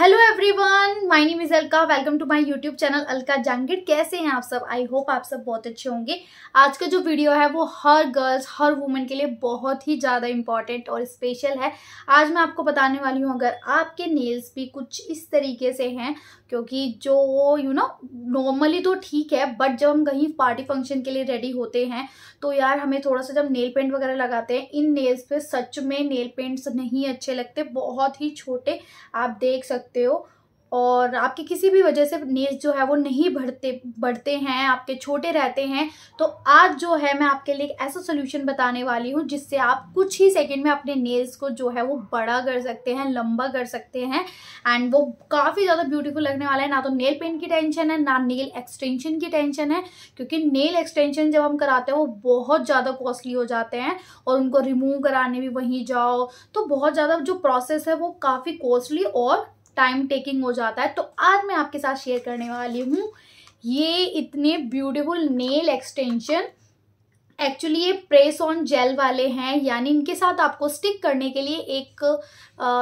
hello everyone my name is Alka welcome to my YouTube channel Alka Jangid कैसे हैं आप सब आई होप आप सब बहुत अच्छे होंगे आज का जो वीडियो है वो हर गर्ल्स हर वुमेन के लिए बहुत ही ज़्यादा इम्पॉर्टेंट और स्पेशल है आज मैं आपको बताने वाली हूँ अगर आपके नेल्स भी कुछ इस तरीके से हैं क्योंकि जो यू नो नॉर्मली तो ठीक है बट जब हम कहीं पार्टी फंक्शन के लिए रेडी होते हैं तो यार हमें थोड़ा सा जब नेल पेंट वगैरह लगाते हैं इन नेल्स पर सच में नेल पेंट्स नहीं अच्छे लगते बहुत ही छोटे आप देख सकते सकते हो और आपकी किसी भी वजह से नेल्स जो है वो नहीं बढ़ते बढ़ते हैं आपके छोटे रहते हैं तो आज जो है मैं आपके लिए एक ऐसा सोल्यूशन बताने वाली हूँ जिससे आप कुछ ही सेकंड में अपने नेल्स को जो है वो बड़ा कर सकते हैं लंबा कर सकते हैं एंड वो काफ़ी ज़्यादा ब्यूटीफुल लगने वाला है ना तो नेल पेंट की टेंशन है ना नेल एक्सटेंशन की टेंशन है क्योंकि नेल एक्सटेंशन जब हम कराते हैं वो बहुत ज़्यादा कॉस्टली हो जाते हैं और उनको रिमूव कराने भी वहीं जाओ तो बहुत ज़्यादा जो प्रोसेस है वो काफ़ी कॉस्टली और टाइम टेकिंग हो जाता है तो आज मैं आपके साथ शेयर करने वाली हूँ ये इतने ब्यूटीफुल नेल एक्सटेंशन एक्चुअली ये प्रेस ऑन जेल वाले हैं यानी इनके साथ आपको स्टिक करने के लिए एक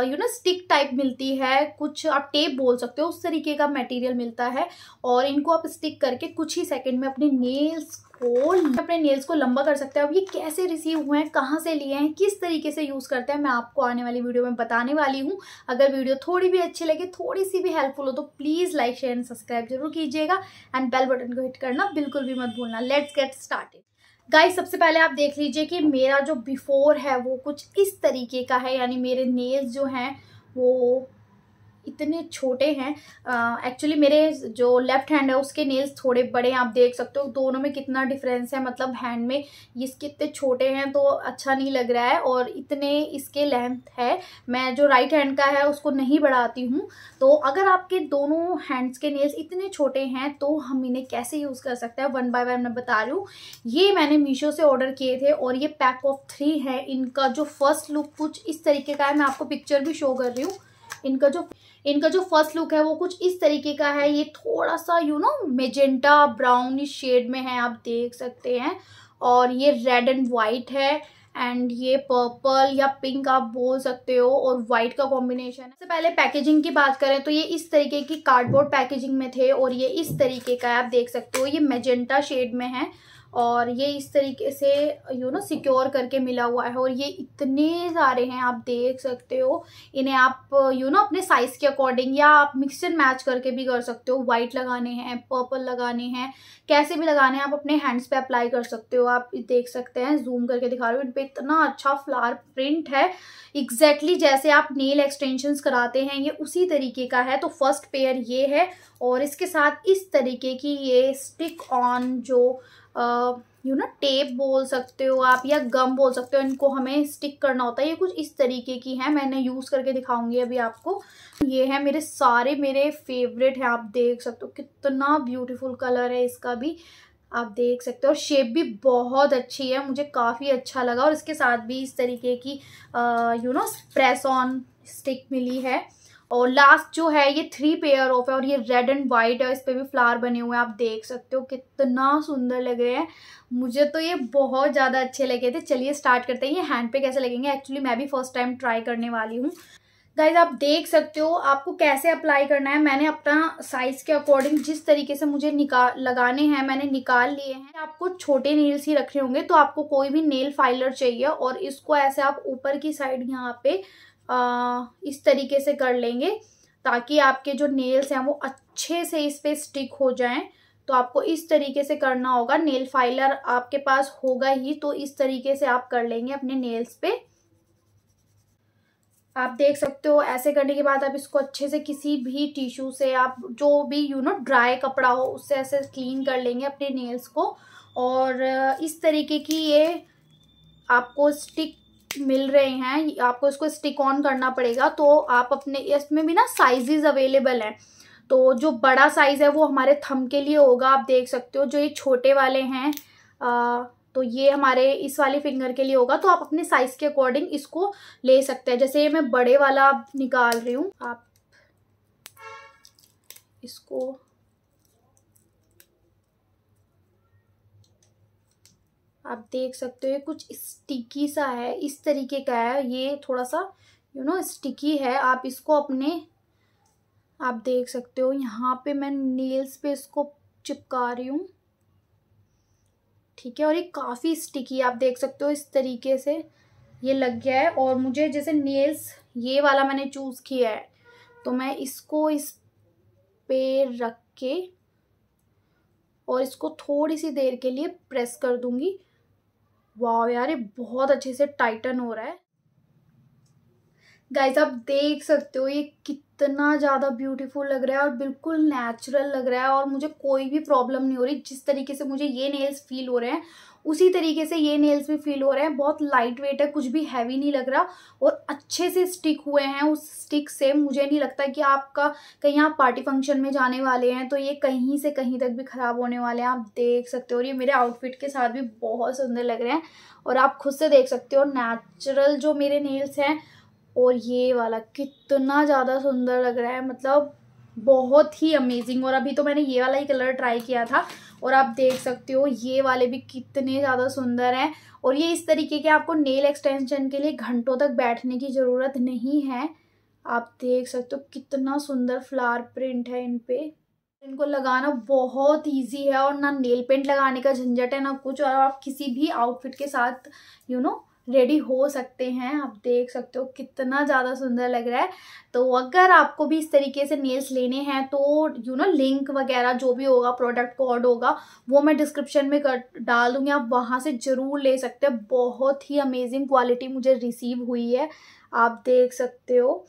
यू नो स्टिक टाइप मिलती है कुछ आप टेप बोल सकते हो उस तरीके का मटेरियल मिलता है और इनको आप स्टिक करके कुछ ही सेकंड में अपने नेल्स को अपने नेल्स को लंबा कर सकते हैं अब ये कैसे रिसीव हुए हैं कहाँ से लिए हैं किस तरीके से यूज़ करते हैं मैं आपको आने वाली वीडियो में बताने वाली हूँ अगर वीडियो थोड़ी भी अच्छी लगे थोड़ी सी भी हेल्पफुल हो तो please like share and subscribe जरूर कीजिएगा एंड बेल बटन को हिट करना बिल्कुल भी मत भूलना लेट्स गेट स्टार्टेड गाइस सबसे पहले आप देख लीजिए कि मेरा जो बिफोर है वो कुछ इस तरीके का है यानी मेरे नेल्स जो हैं वो इतने छोटे हैं एक्चुअली मेरे जो लेफ्ट हैंड है उसके नेल्स थोड़े बड़े हैं आप देख सकते हो दोनों में कितना डिफरेंस है मतलब हैंड में इसके इतने छोटे हैं तो अच्छा नहीं लग रहा है और इतने इसके लेंथ है मैं जो राइट हैंड का है उसको नहीं बढ़ाती हूँ तो अगर आपके दोनों हैंड्स के नेल्स इतने छोटे हैं तो हम इन्हें कैसे यूज़ कर सकते हैं वन बाय वन मैं बता रही हूँ ये मैंने मीशो से ऑर्डर किए थे और ये पैक ऑफ थ्री है इनका जो फर्स्ट लुक कुछ इस तरीके का है मैं आपको पिक्चर भी शो कर रही हूँ इनका जो इनका जो फर्स्ट लुक है वो कुछ इस तरीके का है ये थोड़ा सा you know magenta brown shade में है आप देख सकते हैं और ये रेड एंड वाइट है एंड ये पर्पल या पिंक आप बोल सकते हो और वाइट का कॉम्बिनेशन है सबसे पहले पैकेजिंग की बात करें तो ये इस तरीके की कार्डबोर्ड पैकेजिंग में थे और ये इस तरीके का आप देख सकते हो ये मेजेंटा शेड में है और ये इस तरीके से यू नो सिक्योर करके मिला हुआ है और ये इतने सारे हैं आप देख सकते हो इन्हें आप यू नो अपने साइज़ के अकॉर्डिंग या आप मिक्स एंड मैच करके भी कर सकते हो वाइट लगाने हैं पर्पल लगाने हैं कैसे भी लगाने हैं आप अपने हैंड्स पे अप्लाई कर सकते हो आप देख सकते हैं जूम करके दिखा रहे हो इन पर इतना अच्छा फ्लार प्रिंट है एग्जैक्टली exactly जैसे आप नेल एक्सटेंशन कराते हैं ये उसी तरीके का है तो फर्स्ट पेयर ये है और इसके साथ इस तरीके की ये स्टिक ऑन जो यू ना टेप बोल सकते हो आप या गम बोल सकते हो इनको हमें स्टिक करना होता है ये कुछ इस तरीके की है मैंने यूज़ करके दिखाऊंगी अभी आपको ये है मेरे सारे मेरे फेवरेट हैं आप देख सकते हो कितना ब्यूटीफुल कलर है इसका भी आप देख सकते हो और शेप भी बहुत अच्छी है मुझे काफ़ी अच्छा लगा और इसके साथ भी इस तरीके की you know press on stick मिली है और लास्ट जो है ये थ्री पेयर ऑफ है और ये रेड एंड वाइट है इस पर भी फ्लावर बने हुए हैं आप देख सकते हो कितना सुंदर लग रहे हैं मुझे तो ये बहुत ज़्यादा अच्छे लगे थे चलिए स्टार्ट करते हैं ये हैंड पे कैसे लगेंगे एक्चुअली मैं भी फर्स्ट टाइम ट्राई करने वाली हूँ गाइज आप देख सकते हो आपको कैसे अप्लाई करना है मैंने अपना साइज़ के अकॉर्डिंग जिस तरीके से मुझे निकाल लगाने हैं मैंने निकाल लिए हैं आपको छोटे नेल्स ही रखने होंगे तो आपको कोई भी नेल फाइलर चाहिए और इसको ऐसे आप ऊपर की साइड यहाँ पे आ, इस तरीके से कर लेंगे ताकि आपके जो नेल्स हैं वो अच्छे से इस पर स्टिक हो जाएं तो आपको इस तरीके से करना होगा नेल फाइलर आपके पास होगा ही तो इस तरीके से आप कर लेंगे अपने नेल्स पे आप देख सकते हो ऐसे करने के बाद आप इसको अच्छे से किसी भी टिश्यू से आप जो भी यू नो ड्राई कपड़ा हो उससे ऐसे क्लीन कर लेंगे अपने नेल्स को और इस तरीके की ये आपको स्टिक मिल रहे हैं आपको इसको स्टिक ऑन करना पड़ेगा तो आप अपने इसमें भी ना साइजेस अवेलेबल हैं तो जो बड़ा साइज़ है वो हमारे थम के लिए होगा आप देख सकते हो जो ये छोटे वाले हैं आ, तो ये हमारे इस वाले फिंगर के लिए होगा तो आप अपने साइज़ के अकॉर्डिंग इसको ले सकते हैं जैसे ये मैं बड़े वाला निकाल रही हूँ आप इसको आप देख सकते हो कुछ स्टिकी सा है इस तरीके का है ये थोड़ा सा यू नो स्टिकी है आप इसको अपने आप देख सकते हो यहाँ पे मैं नेल्स पे इसको चिपका रही हूँ ठीक है और ये काफ़ी स्टिकी आप देख सकते हो इस तरीके से ये लग गया है और मुझे जैसे नेल्स ये वाला मैंने चूज़ किया है तो मैं इसको इस पे रख के और इसको थोड़ी सी देर के लिए प्रेस कर दूंगी वाह यार ये बहुत अच्छे से टाइटन हो रहा है गाइज आप देख सकते हो ये कितना ज़्यादा ब्यूटीफुल लग रहा है और बिल्कुल नेचुरल लग रहा है और मुझे कोई भी प्रॉब्लम नहीं हो रही जिस तरीके से मुझे ये नेल्स फील हो रहे हैं उसी तरीके से ये नेल्स भी फील हो रहे हैं बहुत लाइट वेट है कुछ भी हैवी नहीं लग रहा और अच्छे से स्टिक हुए हैं उस स्टिक से मुझे नहीं लगता कि आपका कहीं आप पार्टी फंक्शन में जाने वाले हैं तो ये कहीं से कहीं तक भी ख़राब होने वाले हैं आप देख सकते हो और ये मेरे आउटफिट के साथ भी बहुत सुंदर लग रहे हैं और आप खुद से देख सकते हो नेचुरल जो मेरे नेल्स हैं और ये वाला कितना ज़्यादा सुंदर लग रहा है मतलब बहुत ही अमेजिंग और अभी तो मैंने ये वाला ही कलर ट्राई किया था और आप देख सकते हो ये वाले भी कितने ज़्यादा सुंदर हैं और ये इस तरीके के आपको नेल एक्सटेंशन के लिए घंटों तक बैठने की ज़रूरत नहीं है आप देख सकते हो कितना सुंदर फ्लावर प्रिंट है इन पर इनको लगाना बहुत इजी है और ना नेल पेंट लगाने का झंझट है ना कुछ और आप किसी भी आउटफिट के साथ you you know know, ready हो सकते हैं आप देख सकते हो कितना ज़्यादा सुंदर लग रहा है तो अगर आपको भी इस तरीके से नेल्स लेने हैं तो यू नो लिंक वगैरह जो भी होगा प्रोडक्ट कोड होगा वो मैं डिस्क्रिप्शन में कर डाल दूँगी आप वहाँ से ज़रूर ले सकते हैं बहुत ही अमेजिंग क्वालिटी मुझे रिसीव हुई है आप देख सकते हो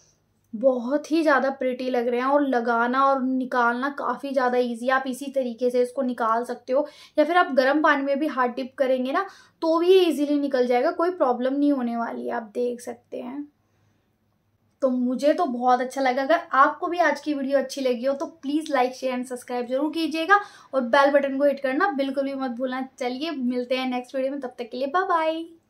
बहुत ही ज़्यादा प्रिटी लग रहे हैं और लगाना और निकालना काफ़ी ज़्यादा इजी है आप इसी तरीके से इसको निकाल सकते हो या फिर आप गर्म पानी में भी हार्ड डिप करेंगे ना तो भी ये ईजिली निकल जाएगा कोई प्रॉब्लम नहीं होने वाली है आप देख सकते हैं तो मुझे तो बहुत अच्छा लगा अगर आपको भी आज की वीडियो अच्छी लगी हो तो please like share and subscribe जरूर कीजिएगा और बेल बटन को हिट करना बिल्कुल भी मत भूलना चलिए मिलते हैं नेक्स्ट वीडियो में तब तक के लिए बाय बाय